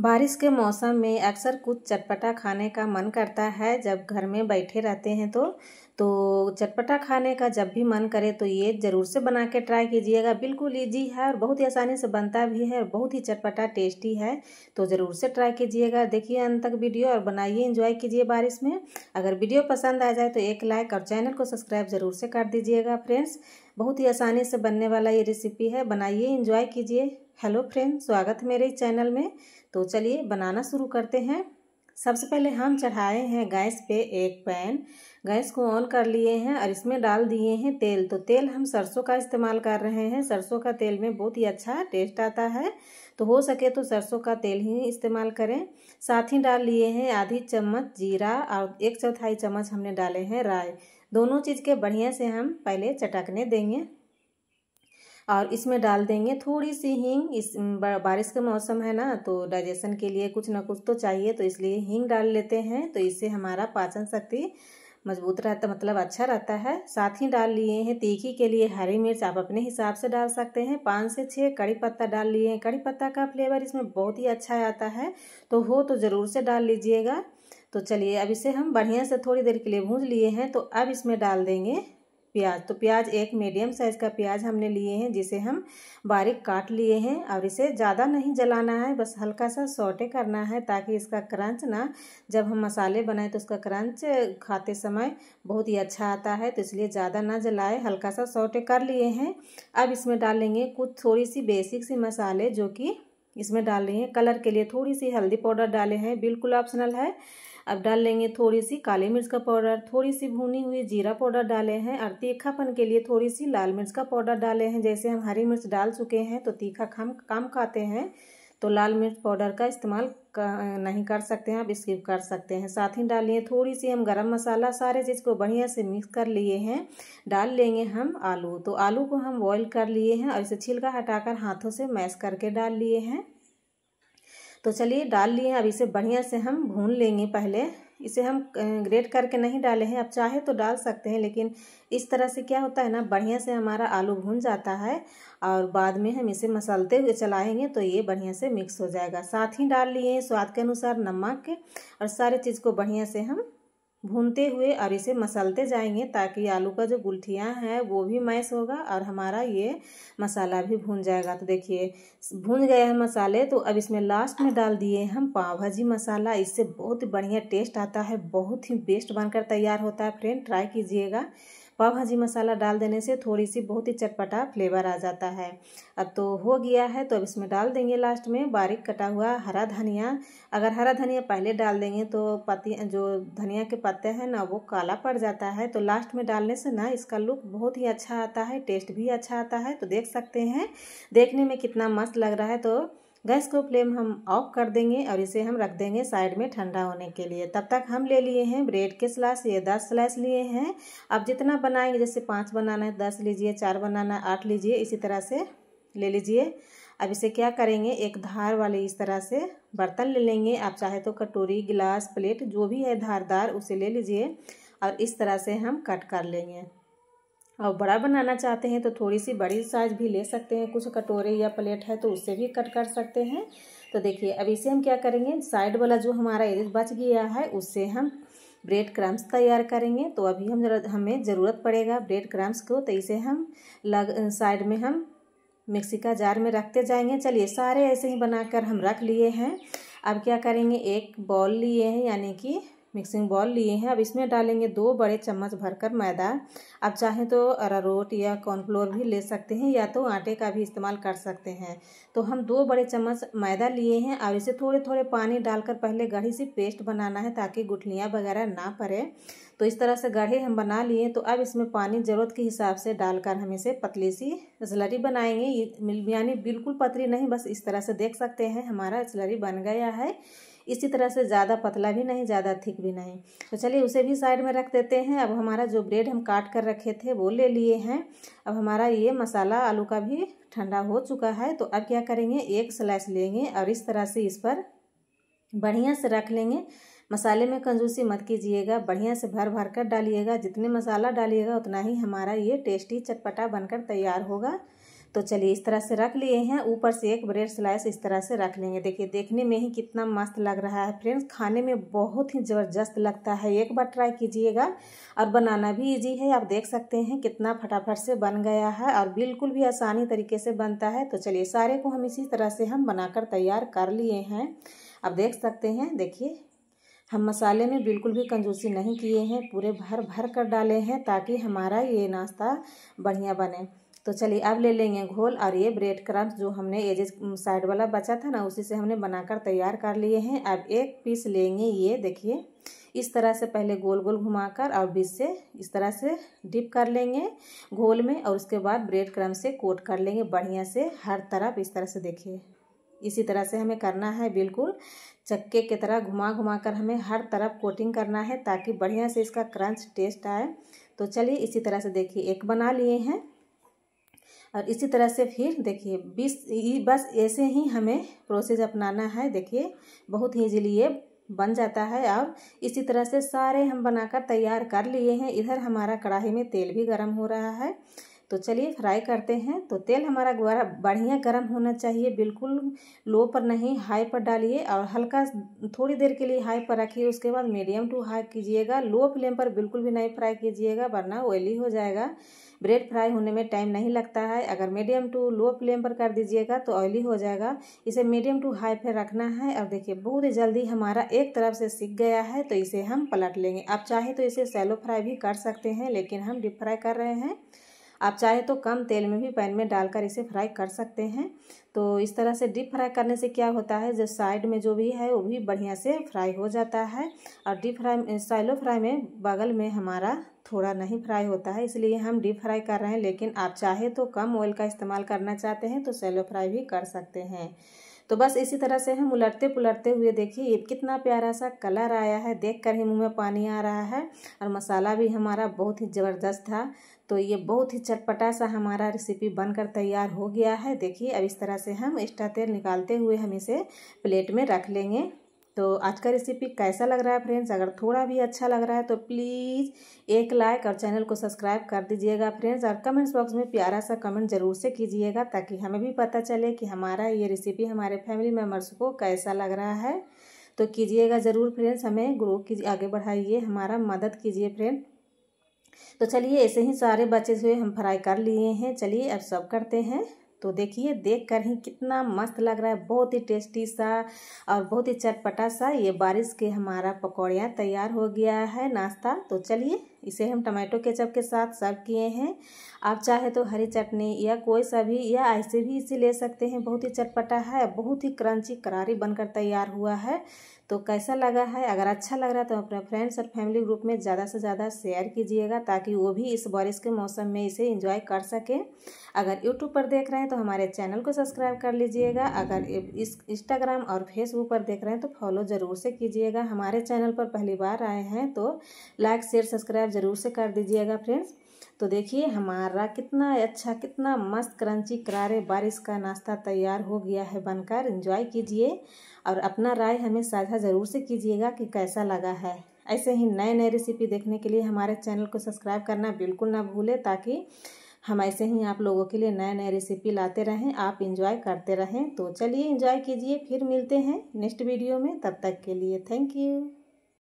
बारिश के मौसम में अक्सर कुछ चटपटा खाने का मन करता है जब घर में बैठे रहते हैं तो तो चटपटा खाने का जब भी मन करे तो ये ज़रूर से बना के ट्राई कीजिएगा बिल्कुल ईजी है और बहुत ही आसानी से बनता भी है और बहुत ही चटपटा टेस्टी है तो ज़रूर से ट्राई कीजिएगा देखिए अंत तक वीडियो और बनाइए इंजॉय कीजिए बारिश में अगर वीडियो पसंद आ जाए तो एक लाइक और चैनल को सब्सक्राइब ज़रूर से कर दीजिएगा फ्रेंड्स बहुत ही आसानी से बनने वाला ये रेसिपी है बनाइए इंजॉय कीजिए हेलो फ्रेंड्स स्वागत मेरे चैनल में तो चलिए बनाना शुरू करते हैं सबसे पहले हम चढ़ाए हैं गैस पे एक पैन गैस को ऑन कर लिए हैं और इसमें डाल दिए हैं तेल तो तेल हम सरसों का इस्तेमाल कर रहे हैं सरसों का तेल में बहुत ही अच्छा टेस्ट आता है तो हो सके तो सरसों का तेल ही इस्तेमाल करें साथ ही डाल लिए हैं आधी चम्मच जीरा और एक चौथाई चम्मच हमने डाले हैं राय दोनों चीज़ के बढ़िया से हम पहले चटकने देंगे और इसमें डाल देंगे थोड़ी सी हींग इस बारिश का मौसम है ना तो डाइजेशन के लिए कुछ ना कुछ तो चाहिए तो इसलिए हींग डाल लेते हैं तो इससे हमारा पाचन शक्ति मजबूत रहता मतलब अच्छा रहता है साथ ही डाल लिए हैं तीखी के लिए हरी मिर्च आप अपने हिसाब से डाल सकते हैं पाँच से छः कड़ी पत्ता डाल लिए हैं कड़ी पत्ता का फ्लेवर इसमें बहुत ही अच्छा आता है तो हो तो ज़रूर से डाल लीजिएगा तो चलिए अब इसे हम बढ़िया से थोड़ी देर के लिए भूज लिए हैं तो अब इसमें डाल देंगे प्याज तो प्याज एक मीडियम साइज़ का प्याज हमने लिए हैं जिसे हम बारीक काट लिए हैं और इसे ज़्यादा नहीं जलाना है बस हल्का सा सोटे करना है ताकि इसका क्रंच ना जब हम मसाले बनाएं तो उसका क्रंच खाते समय बहुत ही अच्छा आता है तो इसलिए ज़्यादा ना जलाए हल्का सा सोटे कर लिए हैं अब इसमें डालेंगे कुछ थोड़ी सी बेसिक सी मसाले जो कि इसमें डाल रही हैं कलर के लिए थोड़ी सी हल्दी पाउडर डाले हैं बिल्कुल ऑप्शनल है अब डाल लेंगे थोड़ी सी काली मिर्च का पाउडर थोड़ी सी भुनी हुई जीरा पाउडर डाले हैं और तीखापन के लिए थोड़ी सी लाल मिर्च का पाउडर डाले हैं जैसे हम हरी मिर्च डाल चुके हैं तो तीखा खाम कम खाते हैं तो लाल मिर्च पाउडर का इस्तेमाल नहीं कर सकते हैं आप स्किप कर सकते हैं साथ ही डालिए थोड़ी सी हम गरम मसाला सारे चीज़ को बढ़िया से मिक्स कर लिए हैं डाल लेंगे हम आलू तो आलू को हम बॉईल कर लिए हैं और इसे छिलका हटाकर हाथों से मैश करके डाल लिए हैं तो चलिए डाल लिए अब इसे बढ़िया से हम भून लेंगे पहले इसे हम ग्रेट करके नहीं डाले हैं अब चाहे तो डाल सकते हैं लेकिन इस तरह से क्या होता है ना बढ़िया से हमारा आलू भून जाता है और बाद में हम इसे मसलते हुए चलाएंगे तो ये बढ़िया से मिक्स हो जाएगा साथ ही डाल लिए स्वाद के अनुसार नमक और सारे चीज़ को बढ़िया से हम भूनते हुए और इसे मसलते जाएंगे ताकि आलू का जो गुल्ठियाँ हैं वो भी मैश होगा और हमारा ये मसाला भी भून जाएगा तो देखिए भून गए हैं मसाले तो अब इसमें लास्ट में डाल दिए हम पाव भाजी मसाला इससे बहुत बढ़िया टेस्ट आता है बहुत ही बेस्ट बनकर तैयार होता है फ्रेंड ट्राई कीजिएगा पाव भाजी मसाला डाल देने से थोड़ी सी बहुत ही चटपटा फ्लेवर आ जाता है अब तो हो गया है तो अब इसमें डाल देंगे लास्ट में बारीक कटा हुआ हरा धनिया अगर हरा धनिया पहले डाल देंगे तो पति जो धनिया के पत्ते हैं ना वो काला पड़ जाता है तो लास्ट में डालने से ना इसका लुक बहुत ही अच्छा आता है टेस्ट भी अच्छा आता है तो देख सकते हैं देखने में कितना मस्त लग रहा है तो गैस को फ्लेम हम ऑफ कर देंगे और इसे हम रख देंगे साइड में ठंडा होने के लिए तब तक हम ले लिए हैं ब्रेड के स्लाइस ये दस स्लाइस लिए हैं अब जितना बनाएंगे जैसे पाँच बनाना है दस लीजिए चार बनाना है आठ लीजिए इसी तरह से ले लीजिए अब इसे क्या करेंगे एक धार वाले इस तरह से बर्तन ले लेंगे आप चाहे तो कटोरी गिलास प्लेट जो भी है धारदार उसे ले लीजिए और इस तरह से हम कट कर लेंगे और बड़ा बनाना चाहते हैं तो थोड़ी सी बड़ी साइज भी ले सकते हैं कुछ कटोरे या प्लेट है तो उससे भी कट कर सकते हैं तो देखिए अब इसे हम क्या करेंगे साइड वाला जो हमारा एरिज बच गया है उससे हम ब्रेड क्रम्स तैयार करेंगे तो अभी हम हमें ज़रूरत पड़ेगा ब्रेड क्रम्स को तो इसे हम लग साइड में हम मिक्सी का जार में रखते जाएंगे चलिए सारे ऐसे ही बनाकर हम रख लिए हैं अब क्या करेंगे एक बॉल लिए हैं यानी कि मिक्सिंग बॉल लिए हैं अब इसमें डालेंगे दो बड़े चम्मच भरकर मैदा अब चाहें तो अरारोट या कॉर्नफ्लोर भी ले सकते हैं या तो आटे का भी इस्तेमाल कर सकते हैं तो हम दो बड़े चम्मच मैदा लिए हैं अब इसे थोड़े थोड़े पानी डालकर पहले गढ़ी से पेस्ट बनाना है ताकि गुठलियाँ वगैरह ना पड़े तो इस तरह से गढ़े हम बना लिए तो अब इसमें पानी ज़रूरत के हिसाब से डालकर हम इसे पतली सी स्लरी बनाएंगे यानी बिल्कुल पतली नहीं बस इस तरह से देख सकते हैं हमारा स्लरी बन गया है इसी तरह से ज़्यादा पतला भी नहीं ज़्यादा थिक भी नहीं तो चलिए उसे भी साइड में रख देते हैं अब हमारा जो ब्रेड हम काट कर रखे थे वो ले लिए हैं अब हमारा ये मसाला आलू का भी ठंडा हो चुका है तो अब क्या करेंगे एक स्लाइस लेंगे और इस तरह से इस पर बढ़िया से रख लेंगे मसाले में कंजूसी मत कीजिएगा बढ़िया से भर भर कर डालिएगा जितने मसाला डालिएगा उतना ही हमारा ये टेस्टी चटपटा बनकर तैयार होगा तो चलिए इस तरह से रख लिए हैं ऊपर से एक ब्रेड स्लाइस इस तरह से रख लेंगे देखिए देखने में ही कितना मस्त लग रहा है फ्रेंड्स खाने में बहुत ही ज़बरदस्त लगता है एक बार ट्राई कीजिएगा और बनाना भी ईजी है आप देख सकते हैं कितना फटाफट से बन गया है और बिल्कुल भी आसानी तरीके से बनता है तो चलिए सारे को हम इसी तरह से हम बनाकर तैयार कर लिए हैं आप देख सकते हैं देखिए हम मसाले में बिल्कुल भी कंजूसी नहीं किए हैं पूरे भर भर कर डाले हैं ताकि हमारा ये नाश्ता बढ़िया बने तो चलिए अब ले लेंगे घोल और ये ब्रेड क्रम्स जो हमने एजेस साइड वाला बचा था ना उसी से हमने बनाकर तैयार कर लिए हैं अब एक पीस लेंगे ये देखिए इस तरह से पहले गोल गोल घुमाकर और बीच से इस तरह से डिप कर लेंगे घोल में और उसके बाद ब्रेड क्रम से कोट कर लेंगे बढ़िया से हर तरफ इस तरह से देखिए इसी तरह से हमें करना है बिल्कुल चक्के की तरह घुमा घुमा कर हमें हर तरफ कोटिंग करना है ताकि बढ़िया से इसका क्रंच टेस्ट आए तो चलिए इसी तरह से देखिए एक बना लिए हैं और इसी तरह से फिर देखिए बीस बस ऐसे ही हमें प्रोसेस अपनाना है देखिए बहुत ही इजीली ये बन जाता है अब इसी तरह से सारे हम बनाकर तैयार कर लिए हैं इधर हमारा कढ़ाई में तेल भी गर्म हो रहा है तो चलिए फ्राई करते हैं तो तेल हमारा बढ़िया गर्म होना चाहिए बिल्कुल लो पर नहीं हाई पर डालिए और हल्का थोड़ी देर के लिए हाई पर रखिए उसके बाद मीडियम टू हाई कीजिएगा लो फ्लेम पर बिल्कुल भी नहीं फ्राई कीजिएगा वरना ऑयली हो जाएगा ब्रेड फ्राई होने में टाइम नहीं लगता है अगर मीडियम टू लो फ्लेम पर कर दीजिएगा तो ऑयली हो जाएगा इसे मीडियम टू हाई पर रखना है और देखिए बहुत ही जल्दी हमारा एक तरफ से सीख गया है तो इसे हम पलट लेंगे आप चाहे तो इसे सैलो फ्राई भी कर सकते हैं लेकिन हम डीप फ्राई कर रहे हैं आप चाहे तो कम तेल में भी पैन में डालकर इसे फ्राई कर सकते हैं तो इस तरह से डीप फ्राई करने से क्या होता है जो साइड में जो भी है वो भी बढ़िया से फ्राई हो जाता है और डीप फ्राई साइलो फ्राई में बगल में हमारा थोड़ा नहीं फ्राई होता है इसलिए हम डीप फ्राई कर रहे हैं लेकिन आप चाहे तो कम ऑयल का इस्तेमाल करना चाहते हैं तो सैलो फ्राई भी कर सकते हैं तो बस इसी तरह से हम उलटते पुलटते हुए देखिए ये कितना प्यारा सा कलर आया है देख कर ही मुँह में पानी आ रहा है और मसाला भी हमारा बहुत ही ज़बरदस्त था तो ये बहुत ही चटपटा सा हमारा रेसिपी बनकर तैयार हो गया है देखिए अब इस तरह से हम एक्स्ट्रा तेल निकालते हुए हम इसे प्लेट में रख लेंगे तो आज का रेसिपी कैसा लग रहा है फ्रेंड्स अगर थोड़ा भी अच्छा लग रहा है तो प्लीज़ एक लाइक और चैनल को सब्सक्राइब कर दीजिएगा फ्रेंड्स और कमेंट्स बॉक्स में प्यारा सा कमेंट ज़रूर से कीजिएगा ताकि हमें भी पता चले कि हमारा ये रेसिपी हमारे फैमिली मेम्बर्स को कैसा लग रहा है तो कीजिएगा ज़रूर फ्रेंड्स हमें ग्रो कीजिए आगे बढ़ाइए हमारा मदद कीजिए फ्रेंड तो चलिए ऐसे ही सारे बचे हुए हम फ्राई कर लिए हैं चलिए अब सब करते हैं तो देखिए देखकर ही कितना मस्त लग रहा है बहुत ही टेस्टी सा और बहुत ही चटपटा सा ये बारिश के हमारा पकौड़ियाँ तैयार हो गया है नाश्ता तो चलिए इसे हम टमाटो केचप के साथ सर्व किए हैं आप चाहे तो हरी चटनी या कोई सा भी या ऐसे भी इसे ले सकते हैं बहुत ही चटपटा है बहुत ही क्रंची करारी बनकर तैयार हुआ है तो कैसा लगा है अगर अच्छा लग रहा है तो अपने फ्रेंड्स और फैमिली ग्रुप में ज़्यादा से ज़्यादा शेयर कीजिएगा ताकि वो भी इस बारिश के मौसम में इसे इंजॉय कर सकें अगर यूट्यूब पर देख रहे हैं तो हमारे चैनल को सब्सक्राइब कर लीजिएगा अगर इस इंस्टाग्राम और फेसबुक पर देख रहे हैं तो फॉलो ज़रूर से कीजिएगा हमारे चैनल पर पहली बार आए हैं तो लाइक शेयर सब्सक्राइब सब्सक्राइब ज़रूर से कर दीजिएगा फ्रेंड्स तो देखिए हमारा कितना अच्छा कितना मस्त क्रंची करारे बारिश का नाश्ता तैयार हो गया है बनकर इंजॉय कीजिए और अपना राय हमें साझा ज़रूर से कीजिएगा कि कैसा लगा है ऐसे ही नए नए रेसिपी देखने के लिए हमारे चैनल को सब्सक्राइब करना बिल्कुल ना भूलें ताकि हम ऐसे ही आप लोगों के लिए नए नए रेसिपी लाते रहें आप इंजॉय करते रहें तो चलिए इंजॉय कीजिए फिर मिलते हैं नेक्स्ट वीडियो में तब तक के लिए थैंक यू